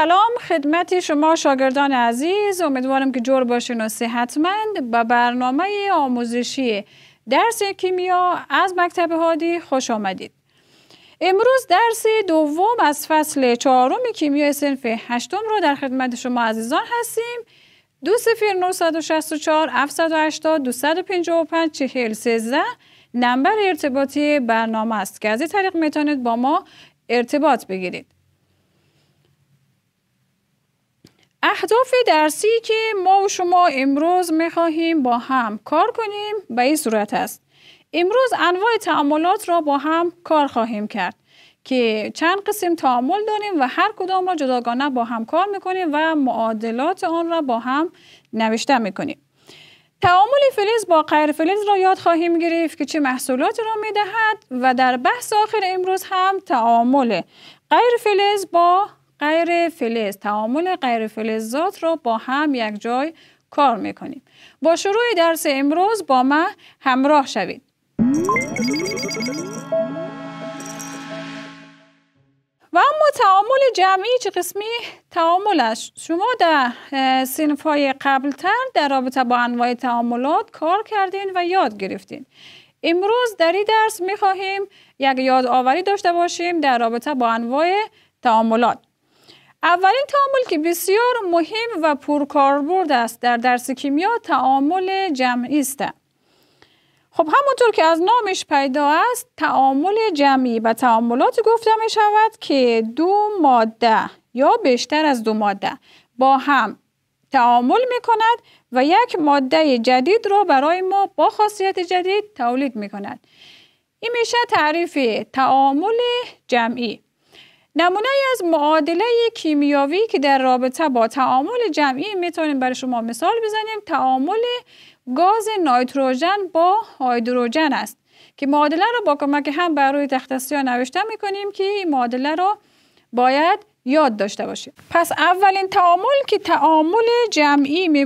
سلام خدمتی شما شاگردان عزیز امیدوارم که جور باشین و صحتمند با برنامه آموزشی درس کیمیا از مکتب هادی خوش آمدید امروز درس دوم از فصل چهارم کیمیا سنف هشتم رو در خدمت شما عزیزان هستیم دو سفیر 964 780 255 چهل 13 نمبر ارتباطی برنامه است که از این طریق میتونید با ما ارتباط بگیرید اهداف درسی که ما و شما امروز میخواهیم با هم کار کنیم به این صورت است. امروز انواع تعاملات را با هم کار خواهیم کرد که چند قسم تعامل داریم و هر کدام را جداگانه با هم کار میکنیم و معادلات آن را با هم نوشته میکنیم. تعامل فلز با غیر فلز را یاد خواهیم گرفت که چه محصولات را میدهد و در بحث آخر امروز هم تعامل غیر فلز با غیر فلز تعامل غیر فلزات را با هم یک جای کار میکنیم با شروع درس امروز با من همراه شوید و اما تعامل جمعی چه قسمی تعامل است شما در سینف های قبلتر در رابطه با انواع تعاملات کار کردین و یاد گرفتین امروز در این درس می خواهیم یک یادآوری داشته باشیم در رابطه با انواع تعاملات اولین تعامل که بسیار مهم و پرکاربرد است در درس کیمیا تعامل جمعی است خب همونطور که از نامش پیدا است تعامل جمعی و تعاملات گفته می شود که دو ماده یا بیشتر از دو ماده با هم تعامل می کند و یک ماده جدید را برای ما با خاصیت جدید تولید می کند این میشه تعریف تعامل جمعی نمونه‌ای از معادله کیمیاوی که در رابطه با تعامل جمعی میتونیم برای شما مثال بزنیم تعامل گاز نایتروژن با هیدروژن است که معادله را با کمک هم بر روی تخت سیاه نوشته میکنیم که این معادله را باید یاد داشته باشیم پس اولین تعامل که تعامل جمعی می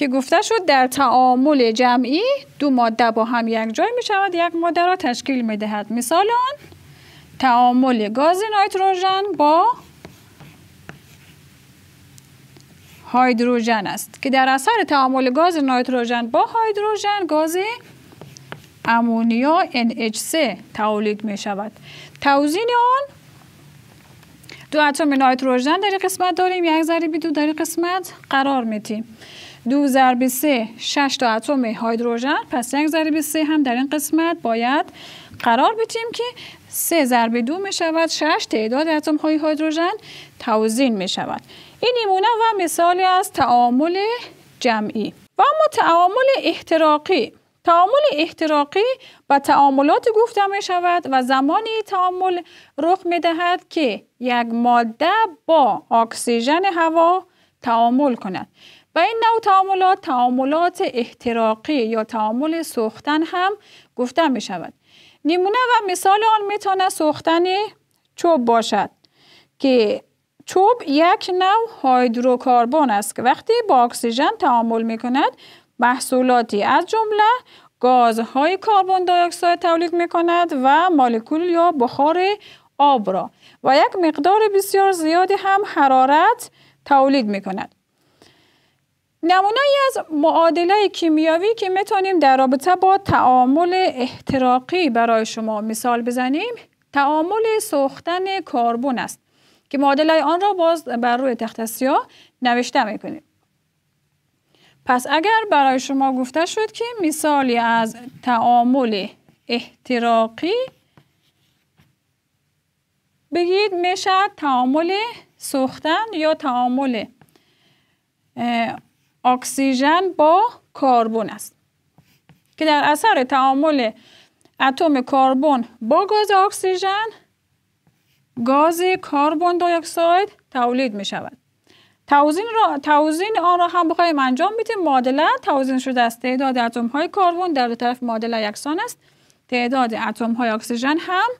که گفته شد در تعامل جمعی دو ماده با هم یک جای می شود یک ماده را تشکیل می دهد مثال آن تعامل گاز نایتروژن با هایدروژن است که در اثر تعامل گاز نایتروژن با هایدروژن گاز امونیا NH3 تولید می شود توزین آن دو اتم نایتروژن در قسمت داریم یک ذره دو در قسمت قرار می تیم دو ضرب سه شش تا اتم هیدروژن پس یک ضرب سه هم در این قسمت باید قرار بدیم که سه ضرب دو می شود شش تعداد اتم های هیدروژن توزین می شود این نمونه و مثالی از تعامل جمعی و اما تعامل احتراقی تعامل احتراقی با تعاملات گفته می شود و زمانی تعامل رخ می دهد که یک ماده با اکسیژن هوا تعامل کنند و این نوع تعاملات تعاملات احتراقی یا تعامل سوختن هم گفته می شود نمونه و مثال آن می تواند سوختن چوب باشد که چوب یک نوع هایدروکاربن است که وقتی با اکسیژن تعامل می کند محصولاتی از جمله گازهای کربن دی اکساید تولید می کند و مالکول یا بخار آب را و یک مقدار بسیار زیادی هم حرارت تولید می کند. نمونایی از معادله کیمیاوی که میتونیم در رابطه با تعامل احتراقی برای شما مثال بزنیم تعامل سوختن کربن است که معادله آن را باز بر روی تخت سیاه نوشته میکنیم پس اگر برای شما گفته شد که مثالی از تعامل احتراقی بگید میشه تعامل سوختن یا تعامل اکسیژن با کربن است که در اثر تعامل اتم کربن با گاز اکسیژن گاز کربن دی اکساید تولید می شود توزین, را، توزین آن را هم بخواهیم انجام بدیم معادله توزین شده است تعداد اتم های کربن در دو طرف معادله یکسان است تعداد اتم های اکسیژن هم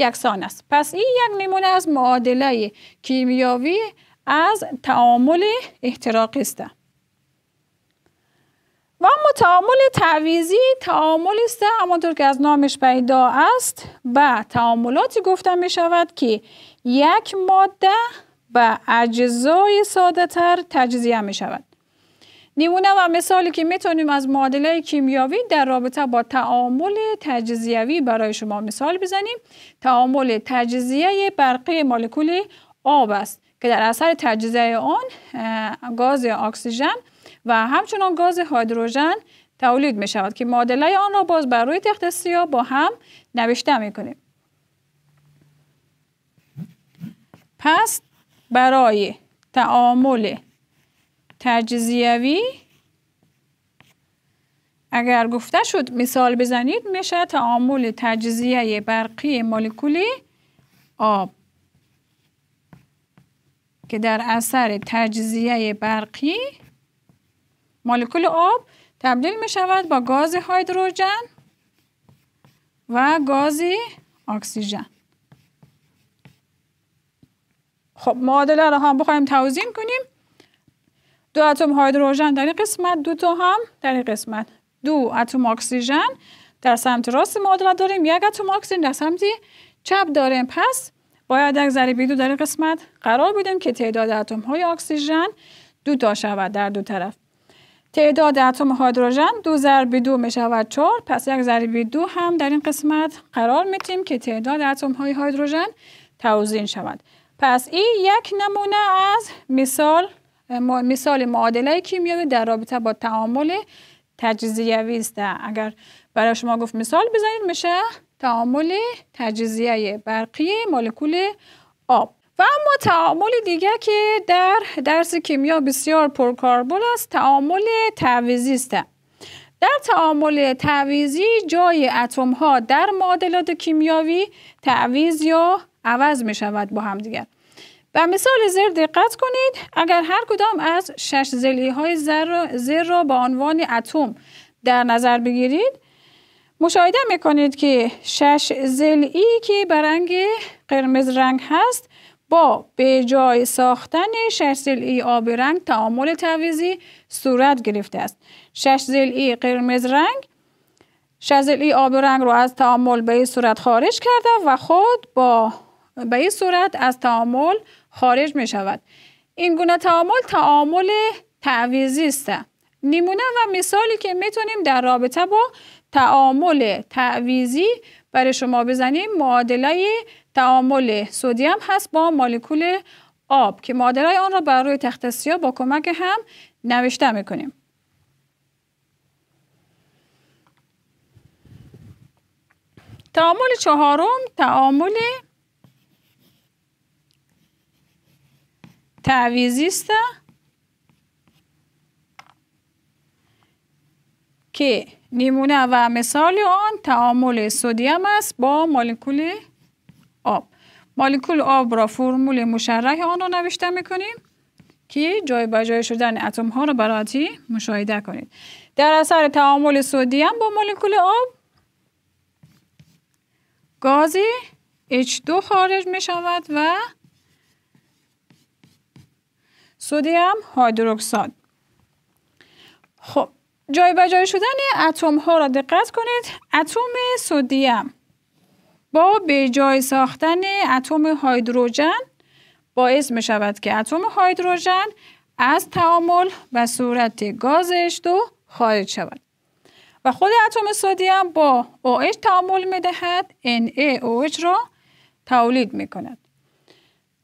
یکسان است پس این یک نمونه از معادله کیمیاوی از تعامل احتراق است و اما تعامل تعویزی تعامل است همانطور که از نامش پیدا است و تعاملاتی گفته می شود که یک ماده به اجزای ساده تر تجزیه می شود نمونه و مثالی که میتونیم از معادله کیمیاوی در رابطه با تعامل تجزیوی برای شما مثال بزنیم تعامل تجزیه برقی مالکول آب است که در اثر تجزیه آن گاز اکسیژن و همچنان گاز هیدروژن تولید می شود که معادله آن را باز بر روی تخت سیاه با هم نوشته می پس برای تعامل تجزیوی اگر گفته شد مثال بزنید میشه تعامل تجزیه برقی مولکولی آب که در اثر تجزیه برقی مولکول آب تبدیل می شود با گاز هیدروژن و گاز اکسیژن خب معادله را هم بخوایم توضیح کنیم دو اتم هیدروژن در این قسمت دو تا هم در این قسمت دو اتم اکسیژن در سمت راست معادله داریم یک اتم اکسیژن در سمت چپ داریم پس باید یک ضریبی دو در این قسمت قرار بدیم که تعداد اتم های اکسیژن دو تا شود در دو طرف تعداد اتم هیدروژن دو ضرب دو می شود چهار پس یک ضریب دو هم در این قسمت قرار میتیم که تعداد اتم های هیدروژن توزین شود پس این یک نمونه از مثال مثال معادله کیمیایی در رابطه با تعامل تجزیوی است اگر برای شما گفت مثال بزنید میشه تعامل تجزیه برقی مولکول آب و اما تعامل دیگه که در درس کیمیا بسیار پرکاربرد است تعامل تعویزی است در تعامل تعویزی جای اتم ها در معادلات کیمیاوی تعویز یا عوض می شود با هم دیگر به مثال زر دقت کنید اگر هر کدام از شش زلی های زر, زر را به عنوان اتم در نظر بگیرید مشاهده میکنید که شش زلی که به رنگ قرمز رنگ هست با به جای ساختن شش زلی آب رنگ تعامل تعویزی صورت گرفته است. شش زلی قرمز رنگ شش زلی آب رنگ رو از تعامل به این صورت خارج کرده و خود با به این صورت از تعامل خارج می شود این گونه تعامل تعامل تعویزی است نمونه و مثالی که میتونیم در رابطه با تعامل تعویزی برای شما بزنیم معادله تعامل سودیم هست با مولکول آب که معادله آن را بر روی تخت سیاه با کمک هم نوشته میکنیم تعامل چهارم تعامل است که نمونه و مثال آن تعامل سودیم است با مولکول آب مولکول آب را فرمول مشرح آن را نوشته میکنیم که جای بجای شدن اتم ها را براتی مشاهده کنید در اثر تعامل سودیم با مولکول آب گازی H2 خارج می شود و سودیم هایدروکساد خب جای جای شدن اتم ها را دقت کنید اتم سودیم با به جای ساختن اتم هایدروژن باعث می شود که اتم هایدروژن از تعامل به صورت گازش دو خارج شود و خود اتم سودیم با OH تعامل می دهد NaOH را تولید می کند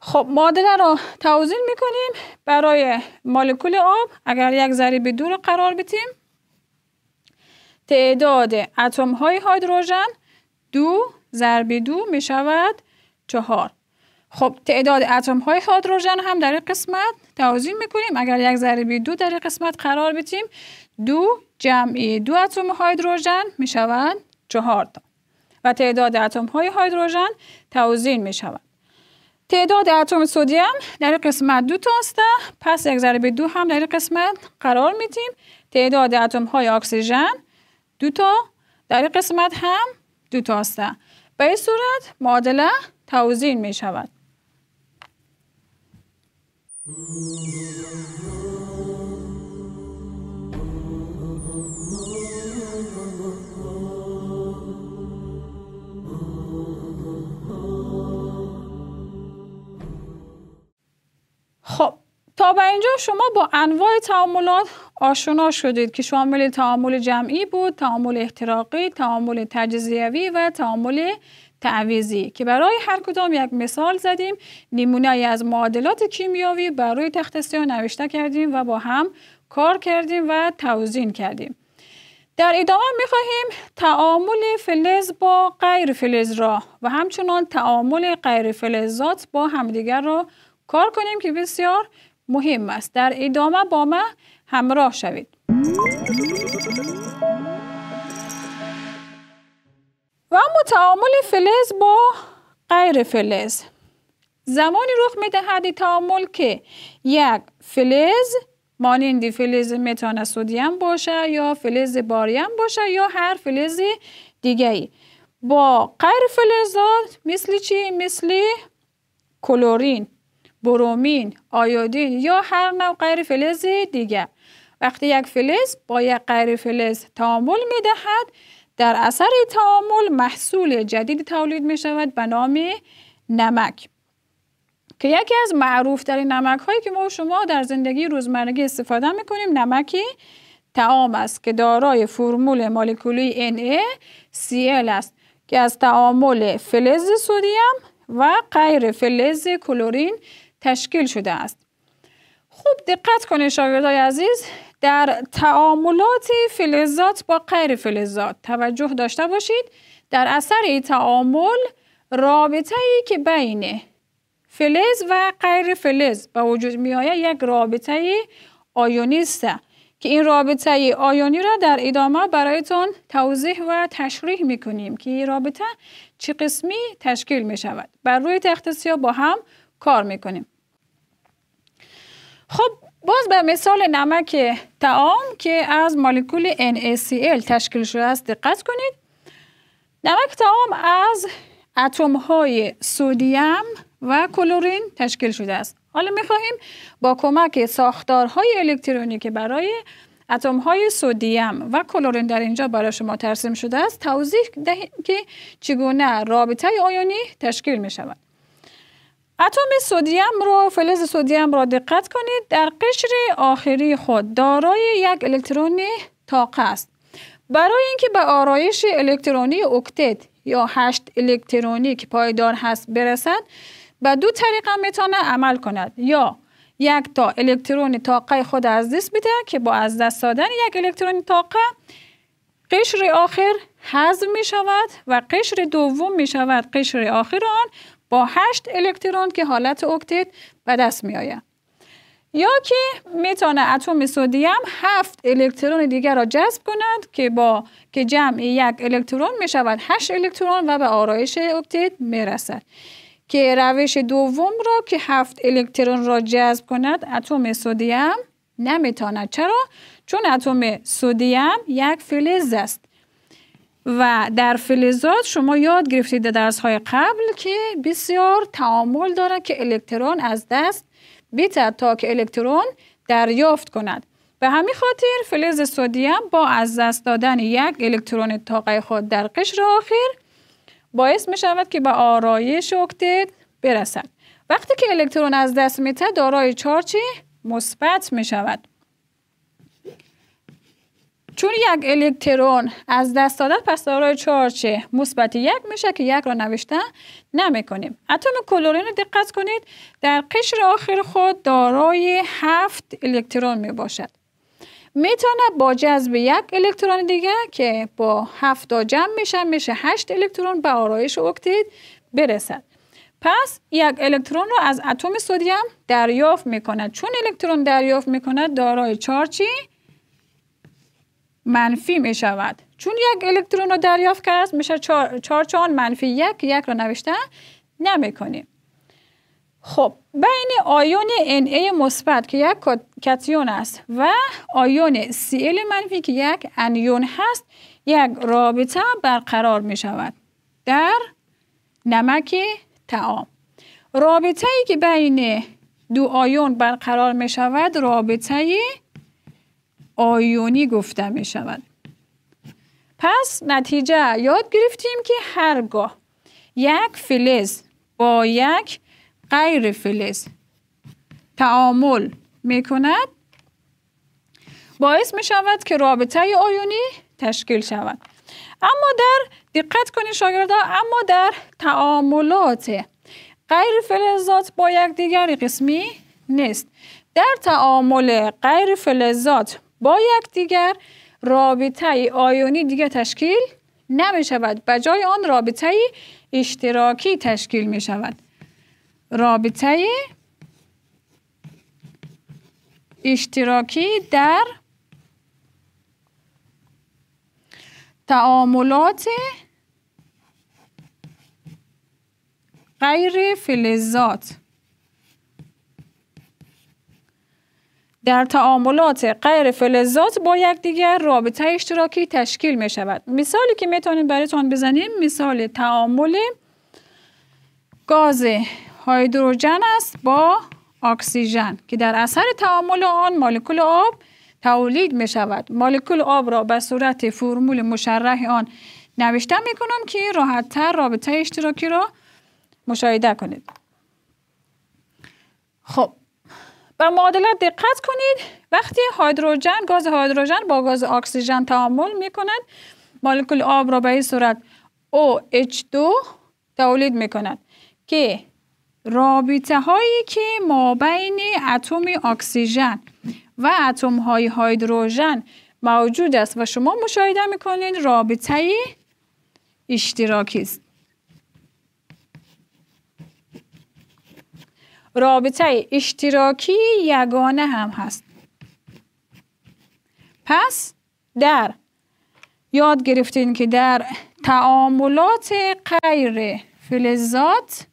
خب ماده رو توضیح میکنیم برای مالکول آب اگر یک ضرب به دور قرار بتیم تعداد اتم های هیدروژن دو ضرب دو می شود چهار خب تعداد اتم های هیدروژن هم در این قسمت توضیح میکنیم اگر یک ضرب دو در این قسمت قرار بیتیم دو جمعی دو اتم هیدروژن می شود چهار تا و تعداد اتم های هیدروژن توضیح می شود تعداد اتم سودیم در قسمت دو تاست، پس یک ضرب دو هم در قسمت قرار میدیم تعداد اتم های اکسیژن دو تا در قسمت هم دو تاست. به این صورت معادله توزین می شود و به اینجا شما با انواع تعاملات آشنا شدید که شامل تعامل جمعی بود، تعامل احتراقی، تعامل تجزیوی و تعامل تعویزی که برای هر کدام یک مثال زدیم نمونه از معادلات کیمیاوی برای روی نوشته کردیم و با هم کار کردیم و توزین کردیم در ادامه میخواهیم تعامل فلز با غیر فلز را و همچنان تعامل غیر فلزات با همدیگر را کار کنیم که بسیار مهم است در ادامه با ما همراه شوید و متعامل تعامل فلز با غیر فلز زمانی رخ می دهد تعامل که یک فلز مانند فلز متان سدیم باشه یا فلز باریم باشه یا هر فلز دیگه ای با غیر فلزات مثل چی؟ مثل کلورین برومین، آیودین یا هر نوع غیر فلز دیگر وقتی یک فلز با یک غیر فلز تعامل می دهد در اثر تعامل محصول جدید تولید می شود به نام نمک که یکی از معروف ترین نمک هایی که ما شما در زندگی روزمرگی استفاده می کنیم نمکی تعام است که دارای فرمول مولکولی NaCl است که از تعامل فلز سودیم و غیر فلز کلورین تشکیل شده است خوب دقت کنید شاگردای عزیز در تعاملات فلزات با غیر فلزات توجه داشته باشید در اثر این تعامل رابطه ای که بین فلز و غیر فلز به وجود می آید یک رابطه ای آیونی است که این رابطه ای آیونی را در ادامه برایتون توضیح و تشریح می کنیم که این رابطه چه قسمی تشکیل می شود بر روی تخت سیاه با هم کار می کنیم خب باز به مثال نمک تعام که از مولکول NaCl تشکیل شده است دقت کنید نمک تعام از اتم های سودیم و کلورین تشکیل شده است حالا میخواهیم با کمک ساختار های الکترونی که برای اتم های سودیم و کلورین در اینجا برای شما ترسیم شده است توضیح دهیم که چگونه رابطه آیونی تشکیل می شود اتم سودیم رو فلز سودیم را دقت کنید در قشر آخری خود دارای یک الکترونی تاقه است برای اینکه به آرایش الکترونی اکتت یا هشت الکترونی که پایدار هست برسد به دو طریقه میتونه عمل کند یا یک تا الکترون تاقه خود از دست بده که با از دست دادن یک الکترون تاقه قشر آخر حذف می شود و قشر دوم می شود قشر آخر آن با هشت الکترون که حالت اکتید به دست می آید. یا که میتونه اتم سودیم هفت الکترون دیگر را جذب کند که با که جمع یک الکترون می شود هشت الکترون و به آرایش اکتیت می رسد. که روش دوم را که هفت الکترون را جذب کند اتم سودیم نمیتواند چرا چون اتم سودیم یک فلز است و در فلزات شما یاد گرفتید در درس های قبل که بسیار تعامل داره که الکترون از دست بیتد تا که الکترون دریافت کند به همین خاطر فلز سودیم با از دست دادن یک الکترون طاقه خود در قشر آخر باعث می شود که به آرایش اکتت برسد وقتی که الکترون از دست میته دارای چارچی مثبت می شود چون یک الکترون از دست دادن پس دارای چارچه مثبت یک میشه که یک را نوشته نمیکنیم اتم کلورین رو دقت کنید در قشر آخر خود دارای هفت الکترون می باشد میتونه با جذب یک الکترون دیگه که با هفت جمع میشه میشه هشت الکترون به آرایش اکتید برسد پس یک الکترون رو از اتم سودیم دریافت میکند چون الکترون دریافت میکند دارای چارچی منفی می شود چون یک الکترون رو دریافت کرده است میشه چهار, چهار منفی یک یک رو نوشته نمی کنیم خب بین آیون Na مثبت که یک کتیون است و آیون Cl منفی که یک انیون هست یک رابطه برقرار می شود در نمک تعام رابطه ای که بین دو آیون برقرار می شود رابطه آیونی گفته می شود پس نتیجه یاد گرفتیم که هرگاه یک فلز با یک غیر فلز تعامل می کند باعث می شود که رابطه آیونی تشکیل شود اما در دقت کنید شاگردا اما در تعاملات غیر فلزات با یکدیگر قسمی نیست در تعامل غیر فلزات با دیگر رابطه آیونی دیگه تشکیل نمی شود به جای آن رابطه اشتراکی تشکیل می شود رابطه اشتراکی در تعاملات غیر فلزات در تعاملات غیر فلزات با یکدیگر رابطه اشتراکی تشکیل می شود مثالی که میتونیم برایتان بزنیم مثال تعامل گاز هیدروژن است با اکسیژن که در اثر تعامل آن مولکول آب تولید می شود مولکول آب را به صورت فرمول مشرح آن نوشته می کنم که تر رابطه اشتراکی را مشاهده کنید خب و معادله دقت کنید وقتی هیدروژن گاز هیدروژن با گاز اکسیژن تعامل می کند مولکول آب را به این صورت OH2 تولید می کند که رابطه هایی که ما بین اتم اکسیژن و اتم های هیدروژن موجود است و شما مشاهده میکنید رابطه اشتراکی است رابطه اشتراکی یگانه هم هست پس در یاد گرفتین که در تعاملات غیر فلزات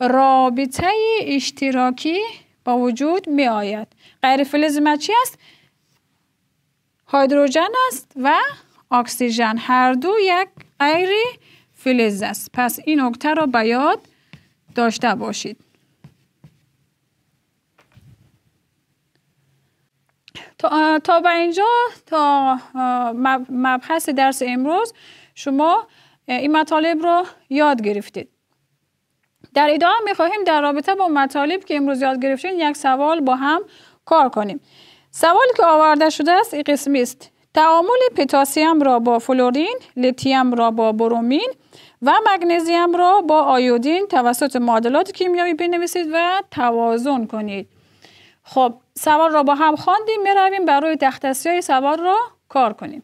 رابطه اشتراکی با وجود می آید غیر فلز ما چی است هیدروژن است و اکسیژن هر دو یک غیر فلز است پس این نکته را به یاد داشته باشید تا, به اینجا تا مبحث درس امروز شما این مطالب رو یاد گرفتید در ادامه میخواهیم در رابطه با مطالب که امروز یاد گرفتید یک سوال با هم کار کنیم سوالی که آورده شده است این قسمی است تعامل پتاسیم را با فلورین لیتیم را با برومین و مگنزیم را با آیودین توسط معادلات کیمیایی بنویسید و توازن کنید خب سوال را با هم خواندیم میرویم برای تختصی های سوال را کار کنیم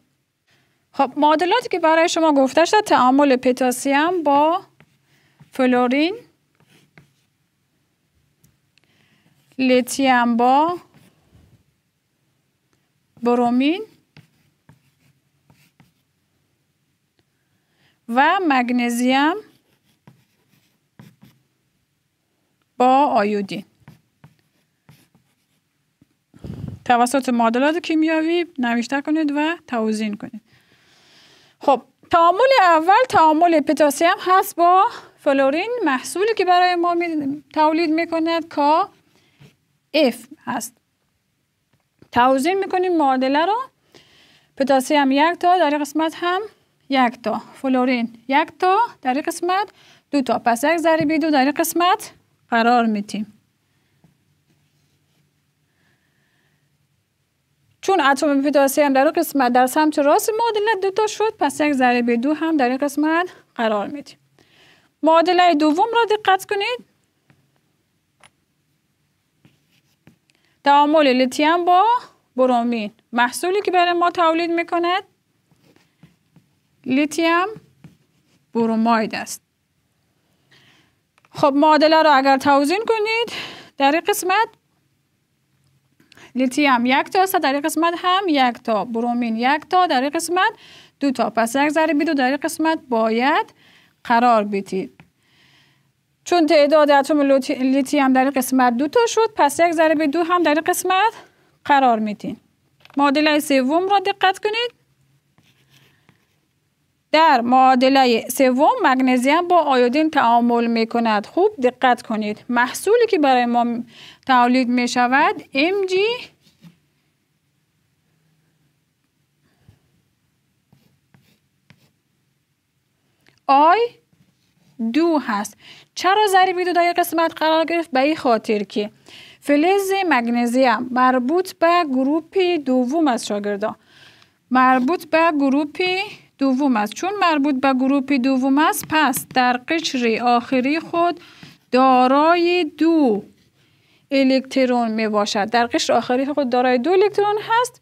خب معادلاتی که برای شما گفته شد تعامل پتاسیم با فلورین لیتیم با برومین و مگنزیم با آیودین توسط معادلات کیمیاوی نوشته کنید و توزین کنید خب تعامل اول تعامل پتاسیم هست با فلورین محصولی که برای ما می تولید میکند کا اف هست توزین میکنیم معادله رو پتاسیم یک تا در قسمت هم یک تا فلورین یک تا در قسمت دو تا پس یک ذریبی دو در قسمت قرار میتیم چون اتم پتاسیم در قسمت در سمت راست معادله دوتا شد پس یک ذره به دو هم در این قسمت قرار میدیم معادله دوم را دقت کنید تعامل لیتیم با برومین محصولی که برای ما تولید میکند لیتیم بروماید است خب معادله را اگر توزین کنید در این قسمت لیتیم یک تا است در قسمت هم یک تا برومین یک تا در قسمت دو تا پس یک ذره دو در قسمت باید قرار بیتید. چون تعداد اتم هم در قسمت دو تا شد پس یک ذره دو هم در قسمت قرار میدین معادله سوم را دقت کنید در معادله سوم مگنزیم با آیودین تعامل می کند. خوب دقت کنید. محصولی که برای ما تولید می شود Mg آی دو هست. چرا ضریب دو در قسمت قرار گرفت؟ به این خاطر که فلز مگنزیم مربوط به گروپ دوم از شاگردان مربوط به گروپی دوم است چون مربوط به گروپ دوم است پس در قشر آخری خود دارای دو الکترون می باشد در قشر آخری خود دارای دو الکترون هست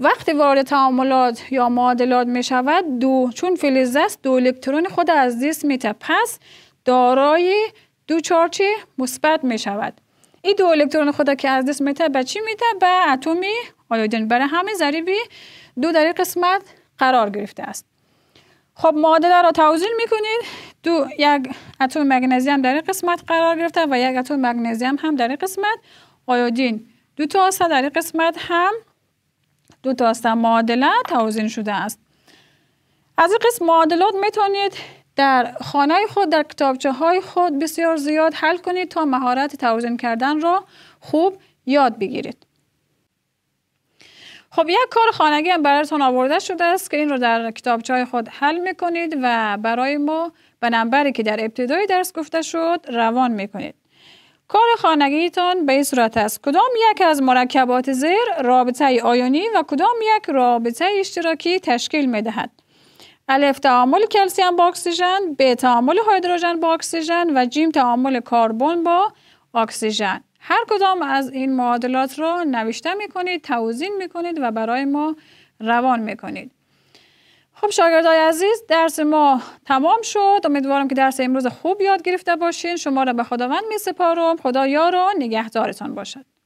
وقتی وارد تعاملات یا معادلات می شود دو چون فلز است دو الکترون خود از دست می ته. پس دارای دو چارچه مثبت می شود این دو الکترون خود که از دست می به چی به اتمی آیودین برای همه زریبی دو در قسمت قرار گرفته است خب معادله را توضیح میکنید دو یک اتم مگنزیم در این قسمت قرار گرفته و یک اتم مگنزیم هم در این قسمت آیودین دو تا است در این قسمت هم دو تا است معادله توضیح شده است از این قسم معادلات میتونید در خانه خود در کتابچه های خود بسیار زیاد حل کنید تا مهارت توزین کردن را خوب یاد بگیرید خب یک کار خانگی هم براتون آورده شده است که این رو در کتابچه خود حل میکنید و برای ما به نمبری که در ابتدای درس گفته شد روان میکنید کار خانگیتان به این صورت است کدام یک از مرکبات زیر رابطه آیونی و کدام یک رابطه اشتراکی تشکیل میدهد الف تعامل کلسیم با اکسیژن ب تعامل هیدروژن با اکسیژن و جیم تعامل کربن با اکسیژن هر کدام از این معادلات را نوشته می کنید، توزین می کنید و برای ما روان می کنید. خب شاگردای عزیز درس ما تمام شد امیدوارم که درس امروز خوب یاد گرفته باشین شما را به خداوند می سپارم خدا یار و نگهدارتان باشد